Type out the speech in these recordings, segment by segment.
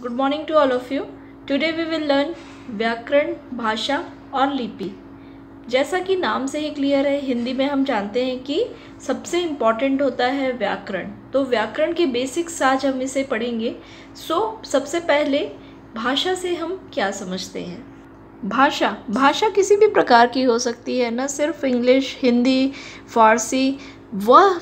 good morning to all of you today we will learn व्याकरण भाषा और लिपि जैसा कि नाम से ही क्लियर है हिंदी में हम जानते हैं कि सबसे इम्पॉर्टेंट होता है व्याकरण तो व्याकरण के बेसिक्स आज हम इसे पढ़ेंगे सो so, सबसे पहले भाषा से हम क्या समझते हैं भाषा भाषा किसी भी प्रकार की हो सकती है न सिर्फ इंग्लिश हिंदी फारसी वह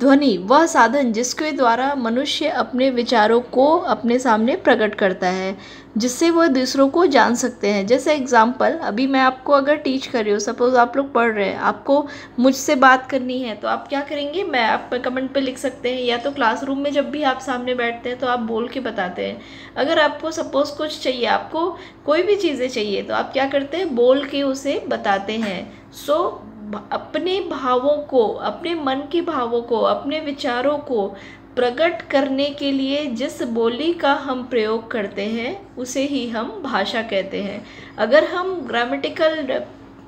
ध्वनि वह साधन जिसके द्वारा मनुष्य अपने विचारों को अपने सामने प्रकट करता है जिससे वह दूसरों को जान सकते हैं जैसे एग्ज़ाम्पल अभी मैं आपको अगर टीच कर रही हूँ सपोज़ आप लोग पढ़ रहे हैं आपको मुझसे बात करनी है तो आप क्या करेंगे मैं आप कमेंट पे लिख सकते हैं या तो क्लासरूम में जब भी आप सामने बैठते हैं तो आप बोल के बताते हैं अगर आपको सपोज़ कुछ चाहिए आपको कोई भी चीज़ें चाहिए तो आप क्या करते हैं बोल के उसे बताते हैं सो so, अपने भावों को अपने मन के भावों को अपने विचारों को प्रकट करने के लिए जिस बोली का हम प्रयोग करते हैं उसे ही हम भाषा कहते हैं अगर हम ग्रामेटिकल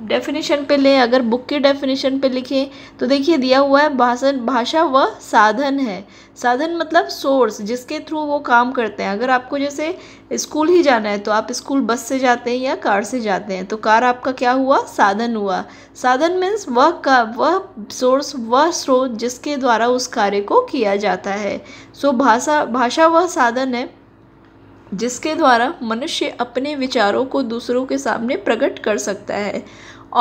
डेफिनेशन पे लें अगर बुक की डेफिनेशन पे लिखें तो देखिए दिया हुआ है भाषण भाषा व साधन है साधन मतलब सोर्स जिसके थ्रू वो काम करते हैं अगर आपको जैसे स्कूल ही जाना है तो आप स्कूल बस से जाते हैं या कार से जाते हैं तो कार आपका क्या हुआ साधन हुआ साधन मीन्स वह का वह सोर्स वह स्रोत जिसके द्वारा उस कार्य को किया जाता है सो भाषा भाषा वह साधन है जिसके द्वारा मनुष्य अपने विचारों को दूसरों के सामने प्रकट कर सकता है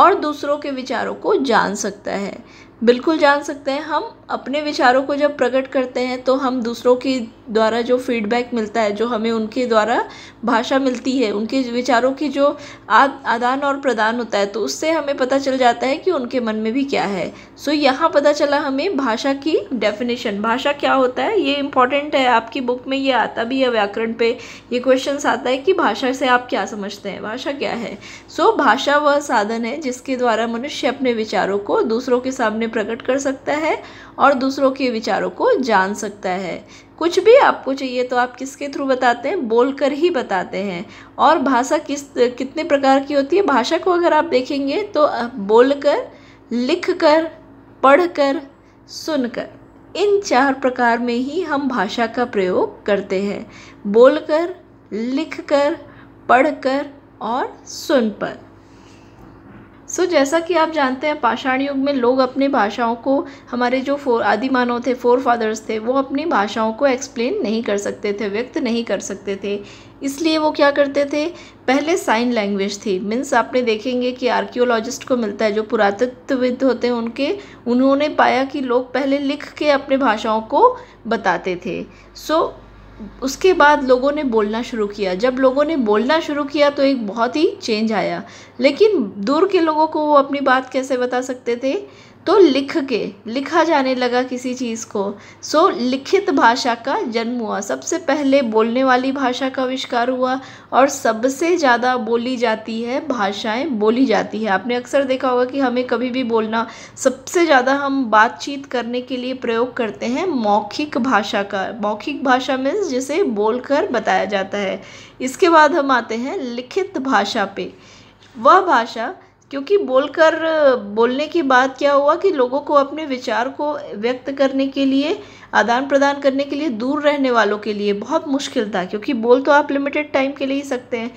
और दूसरों के विचारों को जान सकता है बिल्कुल जान सकते हैं हम अपने विचारों को जब प्रकट करते हैं तो हम दूसरों के द्वारा जो फीडबैक मिलता है जो हमें उनके द्वारा भाषा मिलती है उनके विचारों की जो आद आदान और प्रदान होता है तो उससे हमें पता चल जाता है कि उनके मन में भी क्या है सो so, यहाँ पता चला हमें भाषा की डेफिनेशन भाषा क्या होता है ये इंपॉर्टेंट है आपकी बुक में ये आता भी है व्याकरण पे ये क्वेश्चन आता है कि भाषा से आप क्या समझते हैं भाषा क्या है सो so, भाषा वह साधन है जिसके द्वारा मनुष्य अपने विचारों को दूसरों के सामने प्रकट कर सकता है और दूसरों के विचारों को जान सकता है कुछ भी आपको चाहिए तो आप किसके थ्रू बताते हैं बोल कर ही बताते हैं और भाषा किस कितने प्रकार की होती है भाषा को अगर आप देखेंगे तो बोल कर लिख कर पढ़ कर सुन कर इन चार प्रकार में ही हम भाषा का प्रयोग करते हैं बोल कर लिख कर पढ़ कर और सुन पर सो जैसा कि आप जानते हैं पाषाण युग में लोग अपनी भाषाओं को हमारे जो फोर आदि मानव थे फोर फादर्स थे वो अपनी भाषाओं को एक्सप्लेन नहीं कर सकते थे व्यक्त नहीं कर सकते थे इसलिए वो क्या करते थे पहले साइन लैंग्वेज थी मीन्स आपने देखेंगे कि आर्कियोलॉजिस्ट को मिलता है जो पुरातत्वविद होते हैं उनके उन्होंने पाया कि लोग पहले लिख के अपने भाषाओं को बताते थे सो so, उसके बाद लोगों ने बोलना शुरू किया जब लोगों ने बोलना शुरू किया तो एक बहुत ही चेंज आया लेकिन दूर के लोगों को वो अपनी बात कैसे बता सकते थे तो लिख के लिखा जाने लगा किसी चीज़ को सो लिखित भाषा का जन्म हुआ सबसे पहले बोलने वाली भाषा का आविष्कार हुआ और सबसे ज़्यादा बोली जाती है भाषाएं बोली जाती है आपने अक्सर देखा होगा कि हमें कभी भी बोलना सबसे ज़्यादा हम बातचीत करने के लिए प्रयोग करते हैं मौखिक भाषा का मौखिक भाषा मीन्स जिसे बोल बताया जाता है इसके बाद हम आते हैं लिखित भाषा पे वह भाषा क्योंकि बोलकर बोलने के बाद क्या हुआ कि लोगों को अपने विचार को व्यक्त करने के लिए आदान प्रदान करने के लिए दूर रहने वालों के लिए बहुत मुश्किल था क्योंकि बोल तो आप लिमिटेड टाइम के लिए ही सकते हैं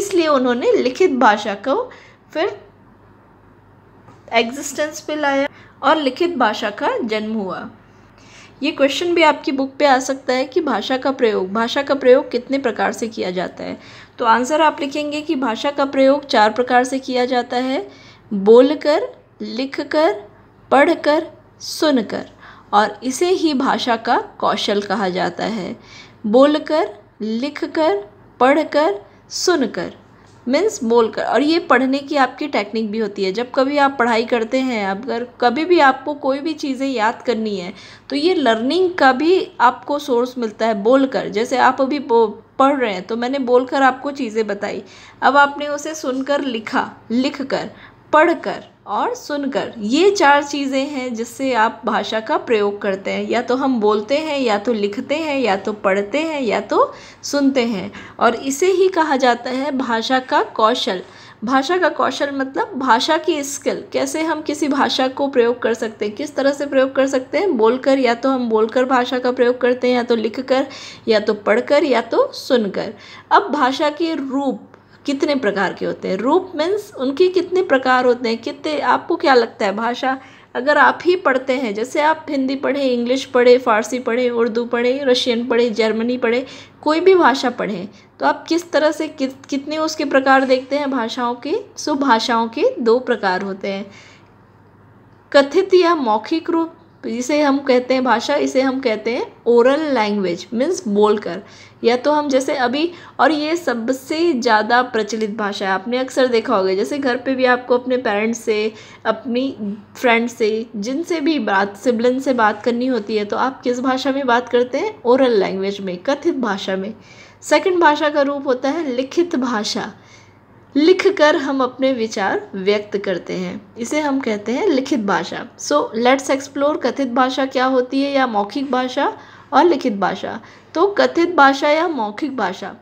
इसलिए उन्होंने लिखित भाषा को फिर एग्जिस्टेंस पे लाया और लिखित भाषा का जन्म हुआ ये क्वेश्चन भी आपकी बुक पे आ सकता है कि भाषा का प्रयोग भाषा का प्रयोग कितने प्रकार से किया जाता है तो आंसर आप लिखेंगे कि भाषा का प्रयोग चार प्रकार से किया जाता है बोलकर लिखकर पढ़कर सुनकर और इसे ही भाषा का कौशल कहा जाता है बोलकर लिखकर पढ़कर सुनकर मीन्स बोल कर और ये पढ़ने की आपकी टेक्निक भी होती है जब कभी आप पढ़ाई करते हैं अगर कभी भी आपको कोई भी चीज़ें याद करनी है तो ये लर्निंग का भी आपको सोर्स मिलता है बोल कर जैसे आप अभी पढ़ रहे हैं तो मैंने बोलकर आपको चीज़ें बताई अब आपने उसे सुनकर लिखा लिख कर पढ़ कर और सुनकर ये चार चीज़ें हैं जिससे आप भाषा का प्रयोग करते हैं या तो हम बोलते हैं या तो लिखते हैं या तो पढ़ते हैं या तो सुनते हैं और इसे ही कहा जाता है भाषा का कौशल भाषा का कौशल मतलब भाषा की स्किल कैसे हम किसी भाषा को प्रयोग कर सकते हैं किस तरह से प्रयोग कर सकते हैं बोलकर या तो हम बोलकर भाषा का प्रयोग करते हैं या तो लिखकर या तो पढ़कर या तो सुनकर अब भाषा के रूप कितने प्रकार के होते हैं रूप मीन्स उनके कितने प्रकार होते हैं कितने आपको क्या लगता है भाषा अगर आप ही पढ़ते हैं जैसे आप हिंदी पढ़े इंग्लिश पढ़े फ़ारसी पढ़े उर्दू पढ़े रशियन पढ़े जर्मनी पढ़े कोई भी भाषा पढ़े तो आप किस तरह से कि, कितने उसके प्रकार देखते हैं भाषाओं के सुभाषाओं के दो प्रकार होते हैं कथित या मौखिक रूप जिसे तो हम कहते हैं भाषा इसे हम कहते हैं ओरल लैंग्वेज मीन्स बोलकर या तो हम जैसे अभी और ये सबसे ज़्यादा प्रचलित भाषा है आपने अक्सर देखा होगा जैसे घर पे भी आपको अपने पेरेंट्स से अपनी फ्रेंड से जिनसे भी बात सिबलिन से बात करनी होती है तो आप किस भाषा में बात करते हैं ओरल लैंग्वेज में कथित भाषा में सेकंड भाषा का रूप होता है लिखित भाषा लिख कर हम अपने विचार व्यक्त करते हैं इसे हम कहते हैं लिखित भाषा सो लेट्स एक्सप्लोर कथित भाषा क्या होती है या मौखिक भाषा और लिखित भाषा तो कथित भाषा या मौखिक भाषा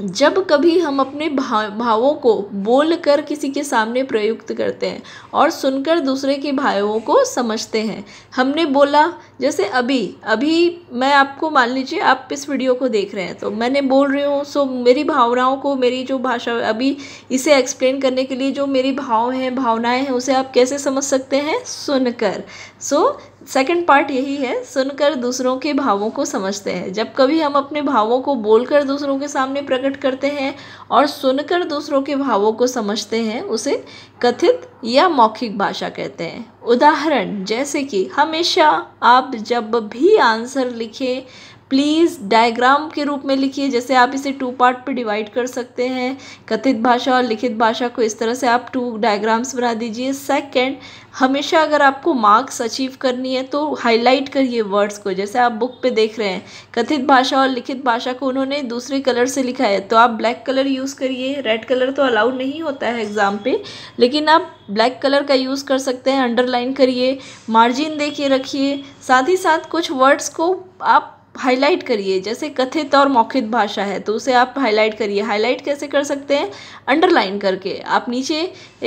जब कभी हम अपने भाव भावों को बोल कर किसी के सामने प्रयुक्त करते हैं और सुनकर दूसरे के भावों को समझते हैं हमने बोला जैसे अभी अभी मैं आपको मान लीजिए आप इस वीडियो को देख रहे हैं तो मैंने बोल रही हूँ सो मेरी भावनाओं को मेरी जो भाषा अभी इसे एक्सप्लेन करने के लिए जो मेरी भाव हैं भावनाएं हैं उसे आप कैसे समझ सकते हैं सुनकर सो सेकंड पार्ट यही है सुनकर दूसरों के भावों को समझते हैं जब कभी हम अपने भावों को बोलकर दूसरों के सामने प्रकट करते हैं और सुनकर दूसरों के भावों को समझते हैं उसे कथित या मौखिक भाषा कहते हैं उदाहरण जैसे कि हमेशा आप जब भी आंसर लिखें प्लीज़ डायग्राम के रूप में लिखिए जैसे आप इसे टू पार्ट पे डिवाइड कर सकते हैं कथित भाषा और लिखित भाषा को इस तरह से आप टू डायग्राम्स बना दीजिए सेकंड हमेशा अगर आपको मार्क्स अचीव करनी है तो हाईलाइट करिए वर्ड्स को जैसे आप बुक पे देख रहे हैं कथित भाषा और लिखित भाषा को उन्होंने दूसरे कलर से लिखा है तो आप ब्लैक कलर यूज़ करिए रेड कलर तो अलाउड नहीं होता है एग्ज़ाम पे लेकिन आप ब्लैक कलर का यूज़ कर सकते हैं अंडरलाइन करिए मार्जिन देखिए रखिए साथ ही साथ कुछ वर्ड्स को आप हाईलाइट करिए जैसे कथित और मौखिक भाषा है तो उसे आप हाईलाइट करिए हाईलाइट कैसे कर सकते हैं अंडरलाइन करके आप नीचे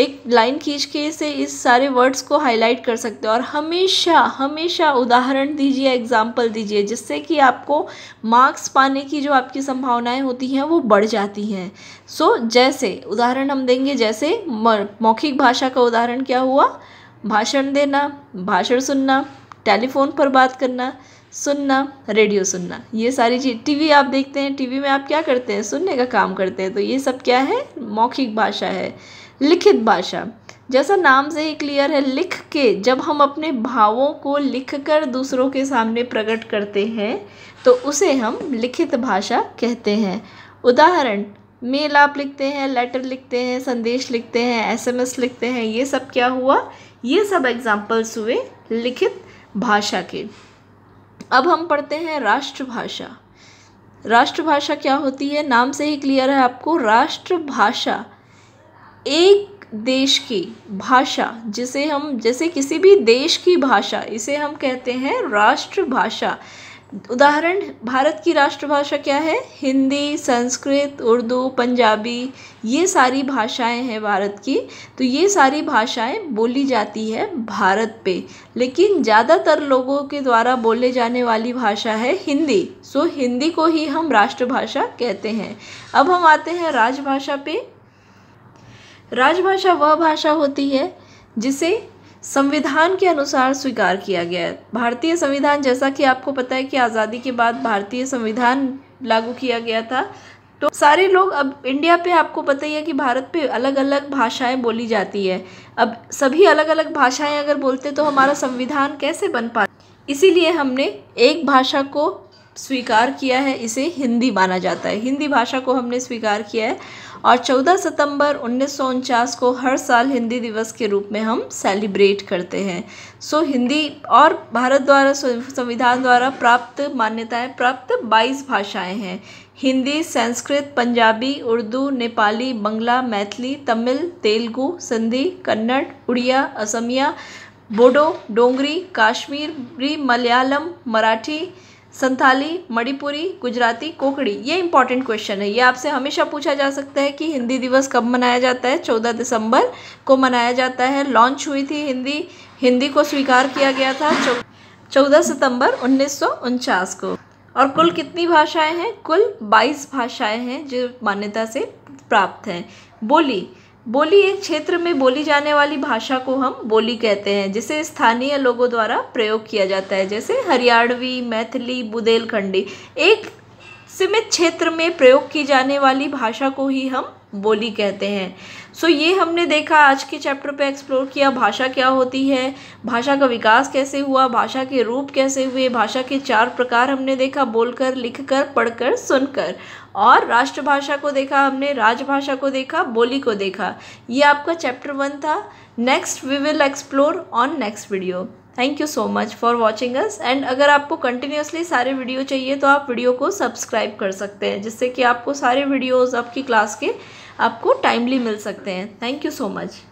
एक लाइन खींच के से इस सारे वर्ड्स को हाईलाइट कर सकते हो और हमेशा हमेशा उदाहरण दीजिए एग्जाम्पल दीजिए जिससे कि आपको मार्क्स पाने की जो आपकी संभावनाएँ होती हैं वो बढ़ जाती हैं सो so, जैसे उदाहरण हम देंगे जैसे मौखिक भाषा का उदाहरण क्या हुआ भाषण देना भाषण सुनना टेलीफोन पर बात करना सुनना रेडियो सुनना ये सारी चीज़ टीवी आप देखते हैं टीवी में आप क्या करते हैं सुनने का काम करते हैं तो ये सब क्या है मौखिक भाषा है लिखित भाषा जैसा नाम से ही क्लियर है लिख के जब हम अपने भावों को लिख कर दूसरों के सामने प्रकट करते हैं तो उसे हम लिखित भाषा कहते हैं उदाहरण मेल आप लिखते हैं लेटर लिखते हैं संदेश लिखते हैं एसएमएस लिखते हैं ये सब क्या हुआ ये सब एग्जाम्पल्स हुए लिखित भाषा के अब हम पढ़ते हैं राष्ट्रभाषा राष्ट्रभाषा क्या होती है नाम से ही क्लियर है आपको राष्ट्रभाषा एक देश की भाषा जिसे हम जैसे किसी भी देश की भाषा इसे हम कहते हैं राष्ट्रभाषा उदाहरण भारत की राष्ट्रभाषा क्या है हिंदी संस्कृत उर्दू पंजाबी ये सारी भाषाएं हैं भारत की तो ये सारी भाषाएं बोली जाती है भारत पे लेकिन ज़्यादातर लोगों के द्वारा बोले जाने वाली भाषा है हिंदी सो हिंदी को ही हम राष्ट्रभाषा कहते हैं अब हम आते हैं राजभाषा पे राजभाषा वह भाषा होती है जिसे संविधान के अनुसार स्वीकार किया गया है भारतीय संविधान जैसा कि आपको पता है कि आज़ादी के बाद भारतीय संविधान लागू किया गया था तो सारे लोग अब इंडिया पे आपको पता ही है कि भारत पे अलग अलग भाषाएं बोली जाती है अब सभी अलग अलग भाषाएं अगर बोलते तो हमारा संविधान कैसे बन पा इसीलिए हमने एक भाषा को स्वीकार किया है इसे हिंदी माना जाता है हिंदी भाषा को हमने स्वीकार किया है और 14 सितंबर उन्नीस को हर साल हिंदी दिवस के रूप में हम सेलिब्रेट करते हैं सो so, हिंदी और भारत द्वारा संविधान द्वारा प्राप्त मान्यताएं प्राप्त 22 भाषाएं हैं हिंदी संस्कृत पंजाबी उर्दू नेपाली बंगला मैथिली तमिल तेलुगु सिंधी कन्नड़ उड़िया असमिया बोडो डोंगरी काश्मीरी मलयालम मराठी संथाली मणिपुरी गुजराती कोकड़ी ये इंपॉर्टेंट क्वेश्चन है ये आपसे हमेशा पूछा जा सकता है कि हिंदी दिवस कब मनाया जाता है चौदह दिसंबर को मनाया जाता है लॉन्च हुई थी हिंदी हिंदी को स्वीकार किया गया था चौदह सितंबर उन्नीस को और कुल कितनी भाषाएं हैं कुल 22 भाषाएं हैं जो मान्यता से प्राप्त हैं बोली बोली एक क्षेत्र में बोली जाने वाली भाषा को हम बोली कहते हैं जिसे स्थानीय लोगों द्वारा प्रयोग किया जाता है जैसे हरियाणवी मैथिली बुदेलखंडी एक सीमित क्षेत्र में प्रयोग की जाने वाली भाषा को ही हम बोली कहते हैं सो so, ये हमने देखा आज के चैप्टर पे एक्सप्लोर किया भाषा क्या होती है भाषा का विकास कैसे हुआ भाषा के रूप कैसे हुए भाषा के चार प्रकार हमने देखा बोलकर लिखकर पढ़कर सुनकर और राष्ट्रभाषा को देखा हमने राजभाषा को देखा बोली को देखा ये आपका चैप्टर वन था next we will explore on next video thank you so much for watching us and अगर आपको कंटिन्यूसली सारे वीडियो चाहिए तो आप वीडियो को सब्सक्राइब कर सकते हैं जिससे कि आपको सारे वीडियोज़ आपकी क्लास के आपको टाइमली मिल सकते हैं थैंक यू सो मच